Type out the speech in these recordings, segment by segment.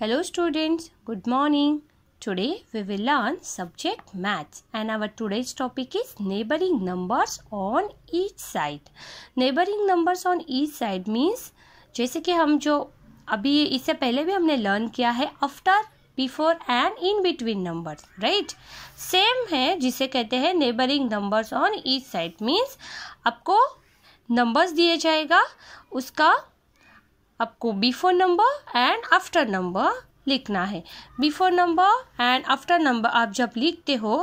Hello students, good morning. Today we will learn subject maths and our today's topic is neighboring numbers on each side. Neighboring numbers on each side means जैसे कि हम जो अभी इससे पहले भी हमने लर्न किया है after before and in between numbers right same है जिसे कहते हैं neighbouring numbers on each side means आपको नंबर्स दिए जाएगा उसका आपको before number and after number लिखना है before number and after number आप जब लिखते हो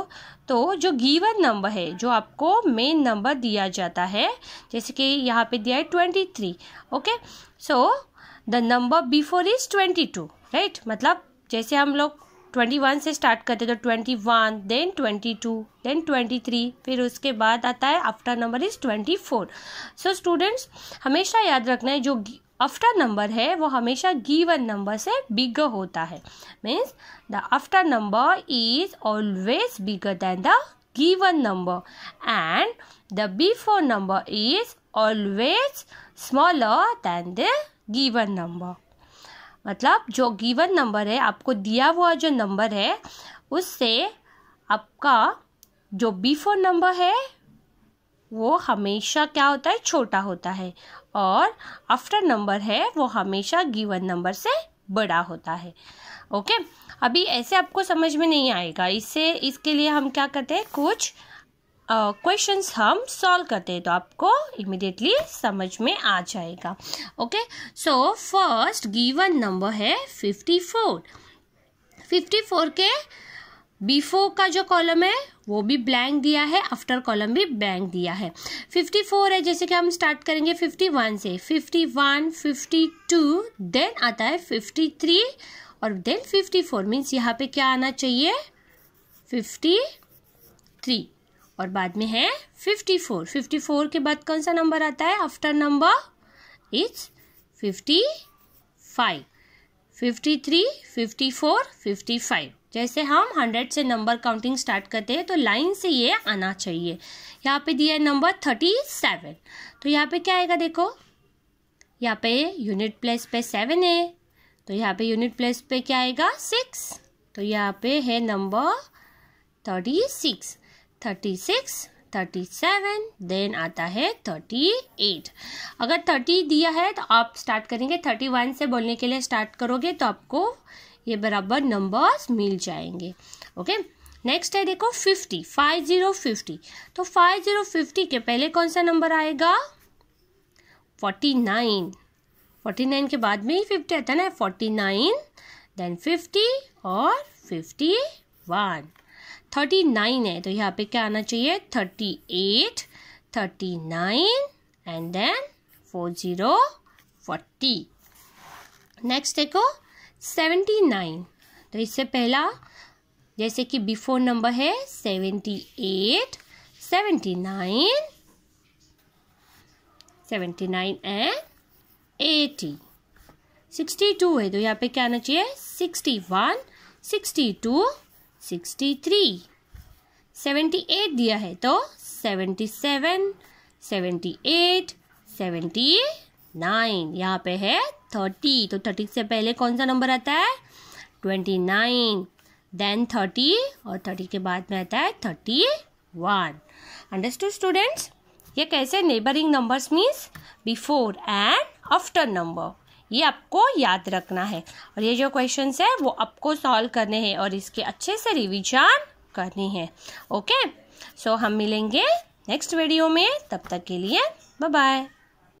तो जो गिवन नंबर है जो आपको मेन नंबर दिया जाता है जैसे कि यहाँ पे दिया है twenty three okay so the number before is twenty two right मतलब जैसे हम लोग ट्वेंटी वन से स्टार्ट करते तो twenty one then twenty two then twenty three फिर उसके बाद आता है after number is twenty four so students हमेशा याद रखना है जो आफ्टर नंबर है वो हमेशा गिवन नंबर से बिग होता है means the after number is always bigger than the given number and the before number is always smaller than the given number मतलब जो गिवन नंबर है आपको दिया हुआ जो नंबर है उससे आपका जो बिफोर नंबर है वो हमेशा क्या होता है छोटा होता है और आफ्टर नंबर है वो हमेशा गिवन नंबर से बड़ा होता है ओके अभी ऐसे आपको समझ में नहीं आएगा इससे इसके लिए हम क्या करते हैं कुछ क्वेश्चन uh, हम सॉल्व करते हैं तो आपको इमिडिएटली समझ में आ जाएगा okay so first given number है फिफ्टी फोर फिफ्टी फोर के बिफोर का जो कॉलम है वो भी ब्लैंक दिया है आफ्टर कॉलम भी ब्लैंक दिया है फिफ्टी फोर है जैसे कि हम स्टार्ट करेंगे फिफ्टी वन से fifty one fifty two then आता है फिफ्टी थ्री और देन फिफ्टी फोर मीन्स यहाँ पे क्या आना चाहिए फिफ्टी थ्री और बाद में है फिफ्टी फोर फिफ्टी फोर के बाद कौन सा नंबर आता है after number is fifty five fifty three fifty four fifty five जैसे हम हंड्रेड से नंबर काउंटिंग स्टार्ट करते हैं तो लाइन से ये आना चाहिए यहाँ पे दिया नंबर थर्टी सेवन तो यहाँ पे क्या आएगा देखो यहाँ पे यूनिट प्लेस पे सेवन है तो यहाँ पे यूनिट प्लेस पे क्या आएगा सिक्स तो यहाँ पे है number thirty six thirty six thirty seven then आता है थर्टी एट अगर थर्टी दिया है तो आप स्टार्ट करेंगे थर्टी वन से बोलने के लिए स्टार्ट करोगे तो आपको ये बराबर नंबर्स मिल जाएंगे ओके नेक्स्ट है देखो फिफ्टी फाइव जीरो फिफ्टी तो फाइव जीरो फिफ्टी के पहले कौन सा नंबर आएगा फोर्टी नाइन फोर्टी नाइन के बाद में ही फिफ्टी आता है ना फोर्टी नाइन देन फिफ्टी और फिफ्टी वन थर्टी नाइन है तो यहाँ पे क्या आना चाहिए thirty eight thirty nine and then four zero forty next देखो सेवेंटी नाइन तो इससे पहला जैसे कि बिफोर नंबर है seventy eight seventy nine seventy nine and eighty sixty two है तो यहाँ पे क्या आना चाहिए sixty one sixty two sixty three seventy eight दिया है तो seventy seven seventy eight seventy nine यहाँ पे है थर्टी तो थर्टी से पहले कौन सा नंबर आता है ट्वेंटी नाइन देन थर्टी और थर्टी के बाद में आता है थर्टी वन अंडरस्टूड स्टूडेंट्स ये कैसे neighbouring numbers means before and after number ये आपको याद रखना है और ये जो क्वेश्चन है वो आपको सॉल्व करने हैं और इसके अच्छे से रिविजन करनी है ओके सो so, हम मिलेंगे नेक्स्ट वीडियो में तब तक के लिए बाय बाय